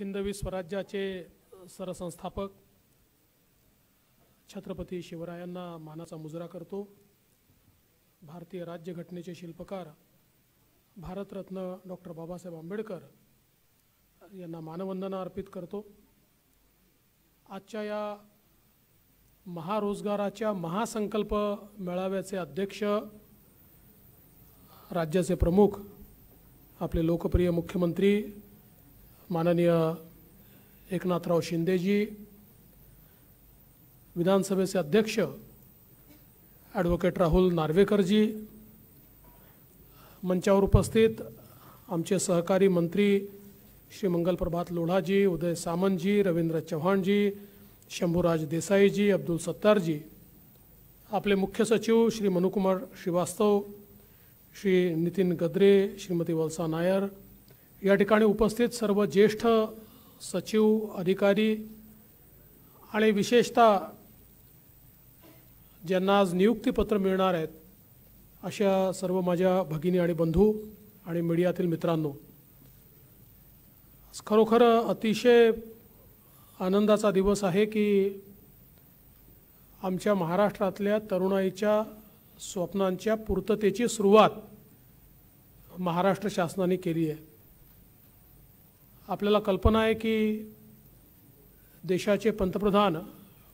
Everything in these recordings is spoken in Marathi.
हिंदवी स्वराज्याचे सरसंस्थापक छत्रपती शिवरायांना मानाचा मुजरा करतो भारतीय राज्यघटनेचे शिल्पकार भारतरत्न डॉक्टर बाबासाहेब आंबेडकर यांना मानवंदना अर्पित करतो आजच्या या महारोजगाराच्या महासंकल्प मेळाव्याचे अध्यक्ष राज्याचे प्रमुख आपले लोकप्रिय मुख्यमंत्री माननीय एकनाथराव शिंदेजी विधानसभेचे अध्यक्ष ॲडव्होकेट राहुल नार्वेकरजी मंचावर उपस्थित आमचे सहकारी मंत्री श्री मंगल प्रभात लोढाजी उदय सामंतजी रवींद्र चव्हाणजी शंभूराज देसाईजी अब्दुल सत्तारजी आपले मुख्य सचिव श्री मनुकुमार श्रीवास्तव श्री नितीन गद्रे श्रीमती वल्सा नायर या ठिकाणी उपस्थित सर्व ज्येष्ठ सचिव अधिकारी आणि विशेषतः ज्यांना आज नियुक्तीपत्र मिळणार आहेत अशा सर्व माझ्या भगिनी आणि बंधू आणि मीडियातील मित्रांनो खरोखर अतिशय आनंदाचा दिवस आहे की आमच्या महाराष्ट्रातल्या तरुणाईच्या स्वप्नांच्या पूर्ततेची सुरुवात महाराष्ट्र शासनाने केली आहे आपल्याला कल्पना आहे की देशाचे पंतप्रधान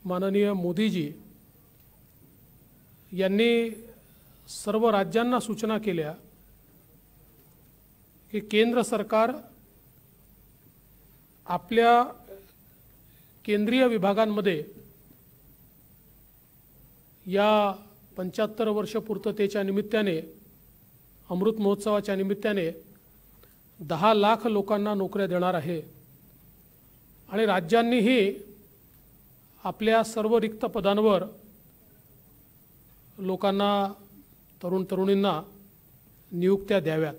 माननीय मोदीजी यांनी सर्व राज्यांना सूचना केल्या की केंद्र सरकार आपल्या केंद्रीय विभागांमध्ये या पंच्याहत्तर वर्ष पूर्ततेच्या निमित्ताने अमृत महोत्सवाच्या निमित्ताने दहा लाख लोकांना नोकऱ्या देणार आहे आणि राज्यांनीही आपल्या सर्व रिक्त पदांवर लोकांना तरुण तरुणींना नियुक्त्या द्याव्यात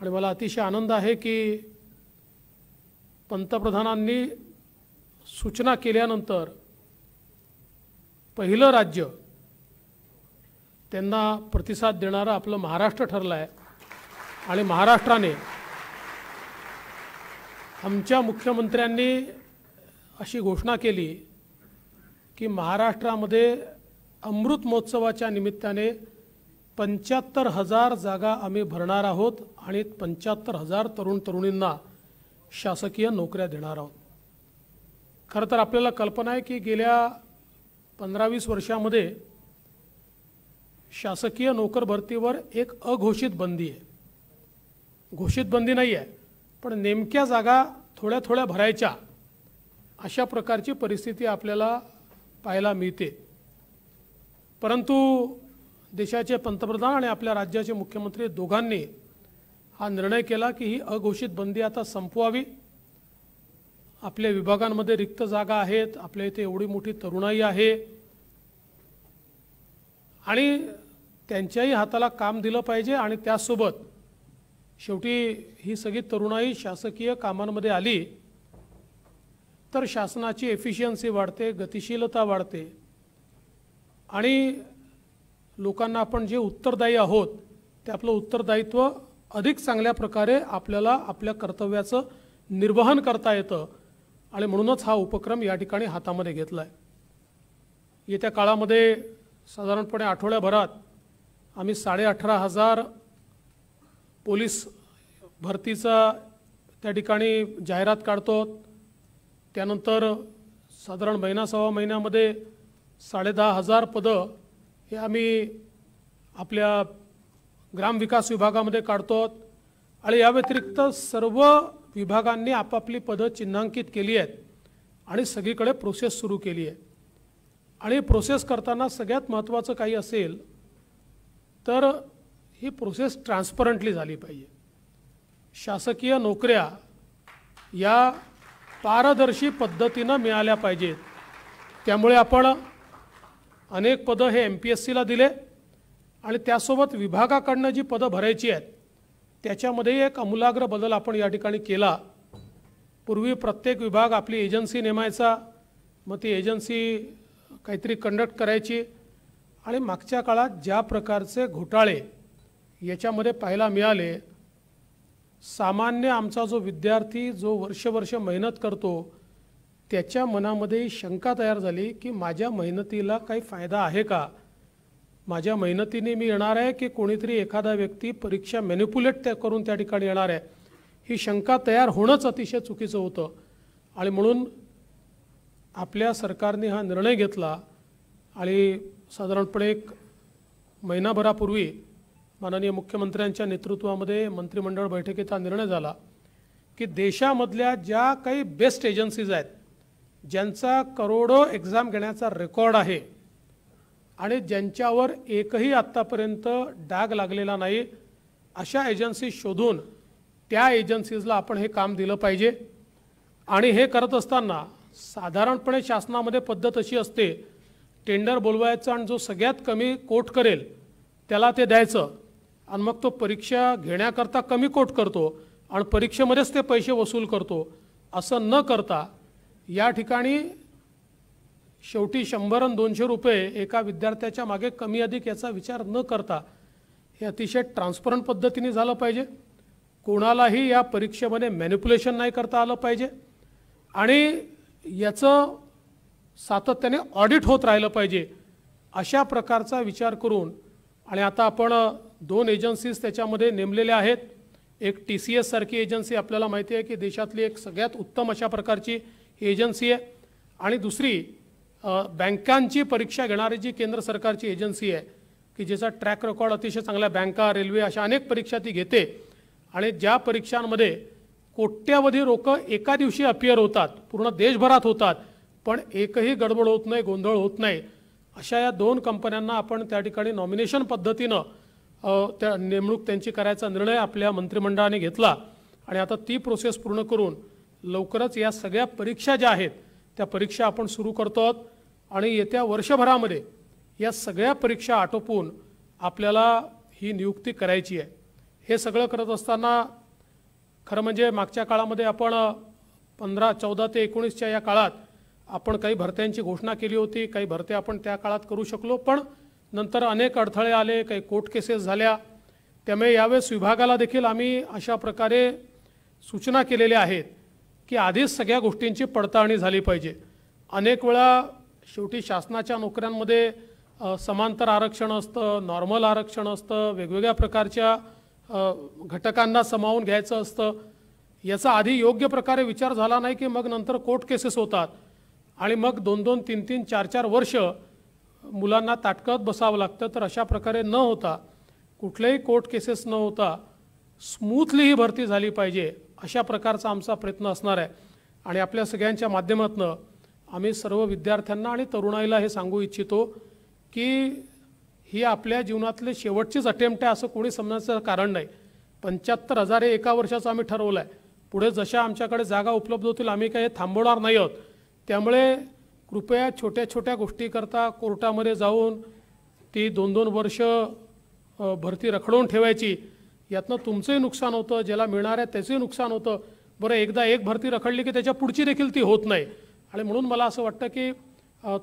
आणि मला अतिशय आनंद आहे की पंतप्रधानांनी सूचना केल्यानंतर पहिलं राज्य त्यांना प्रतिसाद देणारं आपलं महाराष्ट्र ठरलं आहे आणि महाराष्ट्राने आमच्या मुख्यमंत्र्यांनी अशी घोषणा केली की महाराष्ट्रामध्ये अमृत महोत्सवाच्या निमित्ताने पंच्याहत्तर हजार जागा आम्ही भरणार आहोत आणि पंच्याहत्तर हजार तरुण तरुणींना शासकीय नोकऱ्या देणार आहोत खरं तर आपल्याला कल्पना आहे की गेल्या पंधरावीस वर्षामध्ये शासकीय नोकर भरतीवर एक अघोषित बंदी आहे घोषित बंदी नाही आहे पण नेमक्या जागा थोड्या थोड्या भरायच्या अशा प्रकारची परिस्थिती आपल्याला पाहायला मिळते परंतु देशाचे पंतप्रधान आणि आपल्या राज्याचे मुख्यमंत्री दोघांनी हा निर्णय केला की ही अघोषित बंदी आता संपवावी आपल्या विभागांमध्ये रिक्त जागा आहेत आपल्या इथे एवढी मोठी तरुणाई आहे आणि त्यांच्याही हाताला काम दिलं पाहिजे आणि त्यासोबत शेवटी ही सगळी तरुणाई शासकीय कामांमध्ये आली तर शासनाची एफिशियन्सी वाढते गतिशीलता वाढते आणि लोकांना आपण जे उत्तरदायी आहोत ते आपलं उत्तरदायित्व अधिक चांगल्या प्रकारे आपल्याला आपल्या कर्तव्याचं निर्वहन करता येतं आणि म्हणूनच हा उपक्रम या ठिकाणी हातामध्ये घेतला आहे येत्या काळामध्ये साधारणपणे आठवड्याभरात आम्ही साडे अठरा हजार पोलीस भरतीचा त्या ठिकाणी जाहिरात काढतो त्यानंतर साधारण महिना सव्वा महिन्यामध्ये साडेदहा हजार पदं हे आम्ही आपल्या ग्रामविकास विभागामध्ये काढतो आणि या व्यतिरिक्त सर्व विभागांनी आपापली पदं चिन्हांकित केली आहेत आणि सगळीकडे प्रोसेस सुरू केली आहे आणि प्रोसेस करताना सगळ्यात महत्त्वाचं काही असेल तर ही प्रोसेस ट्रान्सपरंटली झाली पाहिजे शासकीय नोकऱ्या या पारदर्शी पद्धतीनं मिळाल्या पाहिजेत त्यामुळे आपण अनेक पदं हे एम पी एस सीला दिले आणि त्यासोबत विभागाकडनं जी पदं भरायची आहेत त्याच्यामध्येही एक अमूलाग्र बदल आपण या ठिकाणी केला पूर्वी प्रत्येक विभाग आपली एजन्सी नेमायचा मग ती एजन्सी काहीतरी कंडक्ट करायची आणि मागच्या काळात ज्या प्रकारचे घोटाळे याच्यामध्ये पाहायला मिळाले सामान्य आमचा जो विद्यार्थी जो वर्षवर्ष मेहनत करतो त्याच्या मनामध्ये शंका तयार झाली की माझ्या मेहनतीला काही फायदा आहे का माझ्या मेहनतीने मी येणार आहे की कोणीतरी एखादा व्यक्ती परीक्षा मॅन्युप्युलेट त्या करून त्या ठिकाणी येणार आहे ही शंका तयार होणंच अतिशय चुकीचं होतं आणि म्हणून आपल्या सरकारने हा निर्णय घेतला आणि साधारणपणे एक महिनाभरापूर्वी माननीय मुख्यमंत्र्यांच्या नेतृत्वामध्ये मंत्रिमंडळ बैठकीत हा निर्णय झाला की देशामधल्या ज्या काही बेस्ट एजन्सीज आहेत ज्यांचा करोडो एक्झाम घेण्याचा रेकॉर्ड आहे आणि ज्यांच्यावर एकही आत्तापर्यंत डाग लागलेला नाही अशा एजन्सी शोधून त्या एजन्सीजला आपण हे काम दिलं पाहिजे आणि हे करत असताना साधारणपणे शासनामध्ये पद्धत अशी असते टेंडर बोलवायचं आणि जो सगळ्यात कमी कोट करेल त्याला ते द्यायचं आणि मग तो परीक्षा घेण्याकरता कमी कोट करतो आणि परीक्षेमध्येच ते पैसे वसूल करतो असं न करता या ठिकाणी शेवटी शंभर आणि दोनशे रुपये एका विद्यार्थ्याच्या मागे कमी अधिक याचा विचार न करता हे अतिशय ट्रान्सपरंट पद्धतीने झालं पाहिजे कोणालाही या परीक्षेमध्ये मॅन्युप्युलेशन नाही करता आलं पाहिजे आणि याचं सातत्याने ऑडिट होत राहिलं पाहिजे अशा प्रकारचा विचार करून आणि आता आपण दोन एजन्सीज त्याच्यामध्ये नेमलेल्या आहेत एक टी सी एससारखी एजन्सी आपल्याला माहिती आहे की देशातली एक सगळ्यात उत्तम अशा प्रकारची एजन्सी आहे आणि दुसरी बँकांची परीक्षा घेणारी जी केंद्र सरकारची एजन्सी आहे की ज्याचा ट्रॅक रेकॉर्ड अतिशय चांगल्या बँका रेल्वे अशा अनेक परीक्षा ती घेते आणि ज्या परीक्षांमध्ये कोट्यावधी रोक एका दिवशी अपियर होतात पूर्ण देशभरात होतात पण एकही गडबड होत नाही गोंधळ होत नाही अशा या दोन कंपन्यांना आपण त्या ठिकाणी नॉमिनेशन पद्धतीनं त्या नेमणूक त्यांची करायचा निर्णय आपल्या मंत्रिमंडळाने घेतला आणि आता ती प्रोसेस पूर्ण करून लवकरच या सगळ्या परीक्षा ज्या आहेत त्या परीक्षा आपण सुरू करतो आहोत आणि येत्या वर्षभरामध्ये या सगळ्या परीक्षा आटोपून आपल्याला ही नियुक्ती करायची आहे हे सगळं करत असताना खरं म्हणजे मागच्या काळामध्ये आपण पंधरा चौदा ते एकोणीसच्या या काळात आपण काही भरत्यांची घोषणा केली होती काही भरते आपण त्या काळात करू शकलो पण नंतर अनेक अडथळे आले काही कोर्ट केसेस झाल्या त्यामुळे यावेळेस विभागाला देखील आम्ही अशा प्रकारे सूचना केलेल्या आहेत की आधीच सगळ्या गोष्टींची पडताळणी झाली पाहिजे अनेक वेळा शेवटी शासनाच्या नोकऱ्यांमध्ये समांतर आरक्षण असतं नॉर्मल आरक्षण असतं वेगवेगळ्या प्रकारच्या घटकांना समावून घ्यायचं असतं याचा आधी योग्य प्रकारे विचार झाला नाही की मग नंतर कोर्ट केसेस होतात आणि मग दोन दोन तीन तीन चार चार वर्ष मुलांना ताटकळत बसावं लागतं तर अशा प्रकारे न होता कुठल्याही कोर्ट केसेस न होता स्मूथली ही भरती झाली पाहिजे अशा प्रकारचा आमचा प्रयत्न असणार आहे आणि आपल्या सगळ्यांच्या माध्यमातून आम्ही सर्व विद्यार्थ्यांना आणि तरुणाईला हे सांगू इच्छितो की ही आपल्या जीवनातले शेवटचीच अटेम्प्ट आहे असं कोणी समजण्याचं कारण नाही पंच्याहत्तर हजार हे एका वर्षाचं आम्ही ठरवलं आहे पुढे जशा आमच्याकडे जागा उपलब्ध होतील आम्ही काही थांबवणार नाही आहोत त्यामुळे कृपया छोट्या छोट्या गोष्टीकरता कोर्टामध्ये जाऊन ती दोन दोन वर्ष भरती रखडवून ठेवायची यातनं तुमचंही नुकसान होतं ज्याला मिळणार आहे त्याचंही नुकसान होतं बरं एकदा एक भरती रखडली की त्याच्या पुढची देखील ती होत नाही आणि म्हणून मला असं वाटतं की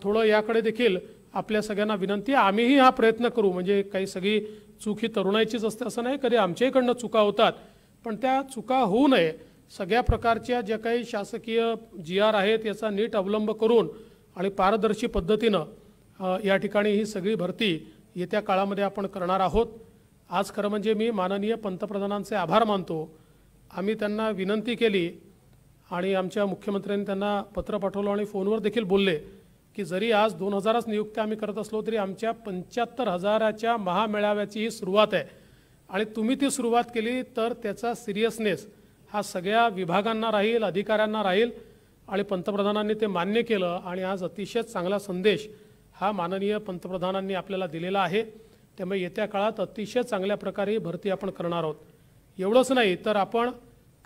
थोडं याकडे देखील आपल्या सगळ्यांना विनंती आहे आम्हीही हा प्रयत्न करू म्हणजे काही सगळी चूक ही तरुणाईचीच असते असं नाही कधी आमच्याहीकडनं चुका होतात पण त्या चुका होऊ नये सगळ्या प्रकारच्या ज्या काही शासकीय जी आर आहेत याचा नीट अवलंब करून आणि पारदर्शी पद्धतीनं या ठिकाणी ही सगळी भरती येत्या काळामध्ये आपण करणार आहोत आज खरं म्हणजे मी माननीय पंतप्रधानांचे आभार मानतो आम्ही त्यांना विनंती केली आणि आमच्या मुख्यमंत्र्यांनी त्यांना पत्र पाठवलं आणि फोनवर देखील बोलले की जरी आज दोन हजारच नियुक्त्या आम्ही करत असलो तरी आमच्या पंच्याहत्तर हजाराच्या महामेळाव्याची ही सुरुवात आहे आणि तुम्ही ती सुरुवात केली तर त्याचा सिरियसनेस हा सगळ्या विभागांना राहील अधिकाऱ्यांना राहील आणि पंतप्रधानांनी ते मान्य केलं आणि आज अतिशय चांगला संदेश हा माननीय पंतप्रधानांनी आपल्याला दिलेला आहे त्यामुळे येत्या काळात अतिशय चांगल्या प्रकारे भरती आपण करणार आहोत एवढंच नाही तर आपण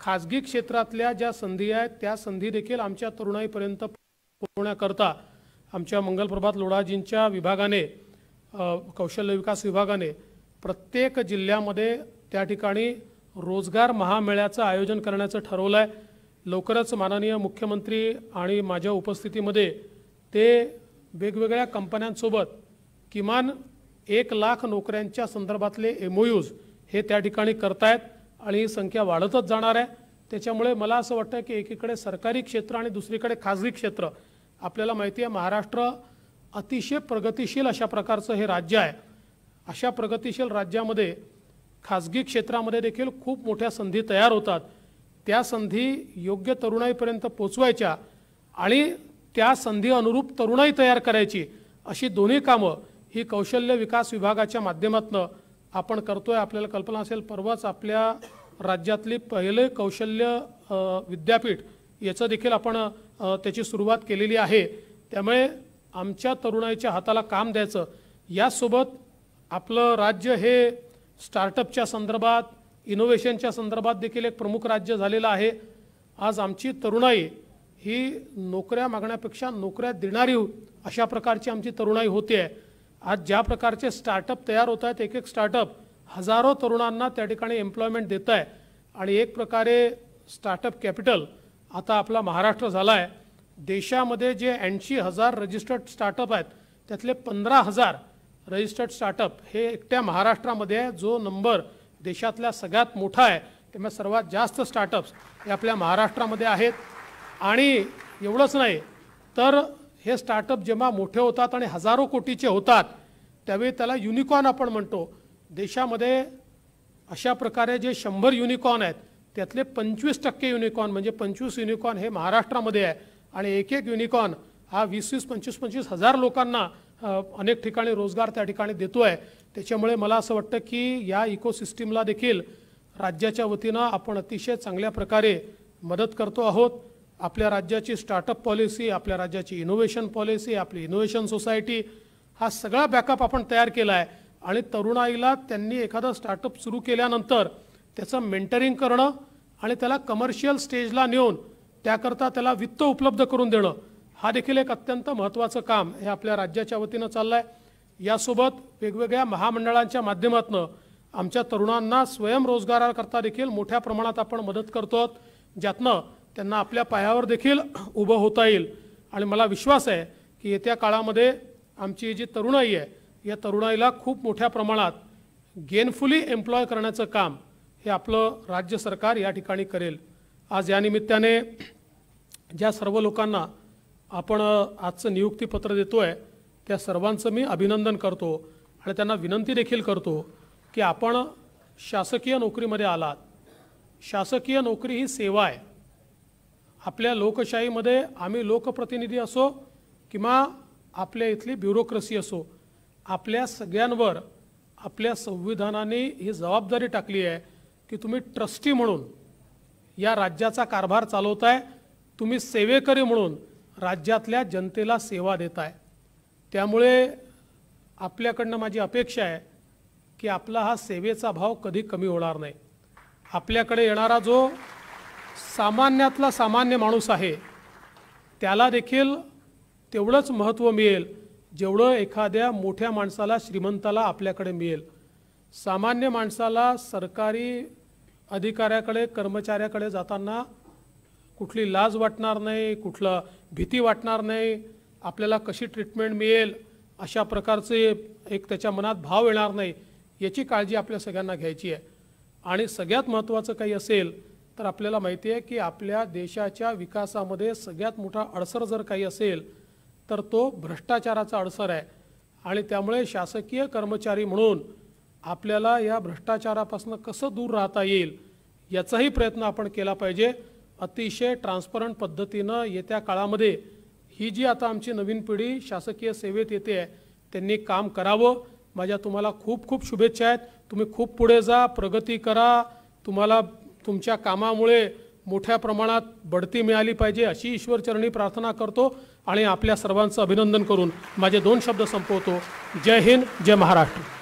खाजगी क्षेत्रातल्या ज्या संधी आहेत त्या संधी देखील आमच्या तरुणाईपर्यंत पोहोचवण्याकरता आमच्या मंगलप्रभात लोढाजींच्या विभागाने कौशल्य विकास विभागाने प्रत्येक जिल्ह्यामध्ये त्या ठिकाणी रोजगार महामेळ्याचं आयोजन करण्याचं ठरवलं आहे लवकरच माननीय मुख्यमंत्री आणि माझ्या उपस्थितीमध्ये ते वेगवेगळ्या कंपन्यांसोबत किमान एक लाख नोकऱ्यांच्या संदर्भातले एम यूज हे त्या ठिकाणी करतायत आणि ही संख्या वाढतच जाणार आहे त्याच्यामुळे मला असं वाटतं की एकीकडे सरकारी क्षेत्र आणि दुसरीकडे खाजगी क्षेत्र आपल्याला माहिती आहे महाराष्ट्र अतिशय प्रगतिशील अशा प्रकारचं हे राज्य आहे अशा प्रगतिशील राज्यामध्ये खाजगी क्षेत्रामध्ये देखील खूप मोठ्या संधी तयार होतात त्या संधी योग्य तरुणाईपर्यंत पोचवायच्या आणि त्या संधी अनुरूप तरुणाई तयार करायची अशी दोन्ही कामं ही कौशल्य विकास विभागाच्या माध्यमातून आपण करतोय आपल्याला कल्पना असेल परवाच आपल्या राज्यातली पहिले कौशल्य विद्यापीठ याचं देखील आपण त्याची सुरुवात केलेली आहे त्यामुळे आमच्या तरुणाईच्या हाताला काम द्यायचं यासोबत आपलं राज्य हे स्टार्टअपच्या संदर्भात इनोव्हेशनच्या संदर्भात देखील एक प्रमुख राज्य झालेलं आहे आज आमची तरुणाई ही नोकऱ्या मागण्यापेक्षा नोकऱ्या देणारी अशा प्रकारची आमची तरुणाई होती आहे आज ज्या प्रकारचे स्टार्टअप तयार होत आहेत एक एक स्टार्टअप हजारो तरुणांना त्या ठिकाणी एम्प्लॉयमेंट देत आहे आणि एक प्रकारे स्टार्टअप कॅपिटल आता आपला महाराष्ट्र झाला आहे देशामध्ये जे ऐंशी हजार रजिस्टर्ड स्टार्टअप आहेत त्यातले पंधरा हजार रजिस्टर्ड स्टार्टअप हे एकट्या महाराष्ट्रामध्ये आहे जो नंबर देशातला सगळ्यात मोठा आहे त्यामुळे सर्वात जास्त स्टार्टअप्स हे आपल्या महाराष्ट्रामध्ये आहेत आणि एवढंच नाही तर हे स्टार्टअप जेव्हा मोठे होतात आणि हजारो कोटीचे होतात त्यावेळी त्याला युनिकॉर्न आपण म्हणतो देशामध्ये अशा प्रकारे जे शंभर युनिकॉर्न आहेत त्यातले पंचवीस टक्के युनिकॉर्न म्हणजे पंचवीस युनिकॉर्न हे महाराष्ट्रामध्ये आहे आणि एक एक युनिकॉर्न हा वीस वीस पंचवीस पंचवीस हजार लोकांना अनेक ठिकाणी रोजगार त्या ठिकाणी देतो आहे त्याच्यामुळे मला असं वाटतं की या इकोसिस्टीमला देखील राज्याच्या वतीनं आपण अतिशय चांगल्या प्रकारे मदत करतो आहोत आपल्या राज्याची स्टार्टअप पॉलिसी आपल्या राज्याची इनोव्हेशन पॉलिसी आपली इनोव्हेशन सोसायटी हा सगळा बॅकअप आपण तयार केला आहे आणि तरुणाईला त्यांनी एखादा स्टार्टअप सुरू केल्यानंतर त्याचं मेंटरिंग करणं आणि त्याला कमर्शियल स्टेजला नेऊन त्याकरता त्याला वित्त उपलब्ध करून देणं हा देखील एक अत्यंत महत्त्वाचं काम हे आपल्या राज्याच्या वतीनं चाललं आहे यासोबत वेगवेगळ्या महामंडळांच्या माध्यमातून आमच्या तरुणांना स्वयंरोजगाराकरता देखील मोठ्या प्रमाणात आपण मदत करतो ज्यातनं त्यांना आपल्या पायावर देखील उभं होता येईल आणि मला विश्वास आहे की येत्या काळामध्ये आमची जी तरुणाई आहे या तरुणाईला खूप मोठ्या प्रमाणात गेनफुली एम्प्लॉय करण्याचं काम हे आपलं राज्य सरकार या ठिकाणी करेल आज या निमित्ताने ज्या सर्व लोकांना आपण आजचं नियुक्तीपत्र देतो आहे त्या सर्वांचं मी अभिनंदन करतो आणि त्यांना विनंती देखील करतो की आपण शासकीय नोकरीमध्ये आलात शासकीय नोकरी ही सेवा आहे आपल्या लोकशाहीमध्ये आम्ही लोकप्रतिनिधी असो किंवा आपल्या इथली ब्युरोक्रसी असो आपल्या सगळ्यांवर आपल्या संविधानाने ही जबाबदारी टाकली आहे की तुम्ही ट्रस्टी म्हणून या राज्याचा कारभार चालवताय तुम्ही सेवेकरी म्हणून राज्यातल्या जनतेला सेवा देत आहे त्यामुळे आपल्याकडनं माझी अपेक्षा आहे की आपला हा सेवेचा भाव कधी कमी होणार नाही आपल्याकडे येणारा जो सामान्यातला सामान्य माणूस आहे त्याला देखील तेवढंच महत्त्व मिळेल जेवढं एखाद्या मोठ्या माणसाला श्रीमंताला आपल्याकडे मिळेल सामान्य माणसाला सरकारी अधिकाऱ्याकडे कर्मचाऱ्याकडे जाताना कुठली लाज वाटणार नाही कुठला भीती वाटणार नाही आपल्याला कशी ट्रीटमेंट मिळेल अशा प्रकारचे एक त्याच्या मनात भाव येणार नाही याची काळजी आपल्या सगळ्यांना घ्यायची आहे आणि सगळ्यात महत्त्वाचं काही असेल तर आपल्याला माहिती आहे की आपल्या देशाच्या विकासामध्ये सगळ्यात मोठा अडसर जर काही असेल तर तो भ्रष्टाचाराचा अडसर आहे आणि त्यामुळे शासकीय कर्मचारी म्हणून आपल्याला या भ्रष्टाचारापासून कसं दूर राहता येईल याचाही प्रयत्न आपण केला पाहिजे अतिशय ट्रान्सपरंट पद्धतीनं येत्या काळामध्ये ही जी आता आमची नवीन पिढी शासकीय सेवेत येते आहे त्यांनी काम करावं माझ्या तुम्हाला खूप खूप शुभेच्छा आहेत तुम्ही खूप पुढे जा प्रगती करा तुम्हाला तुमच्या कामामुळे मोठ्या प्रमाणात बढती मिळाली पाहिजे अशी ईश्वरचरणी प्रार्थना करतो आणि आपल्या सर्वांचं अभिनंदन करून माझे दोन शब्द संपवतो जय हिंद जय महाराष्ट्र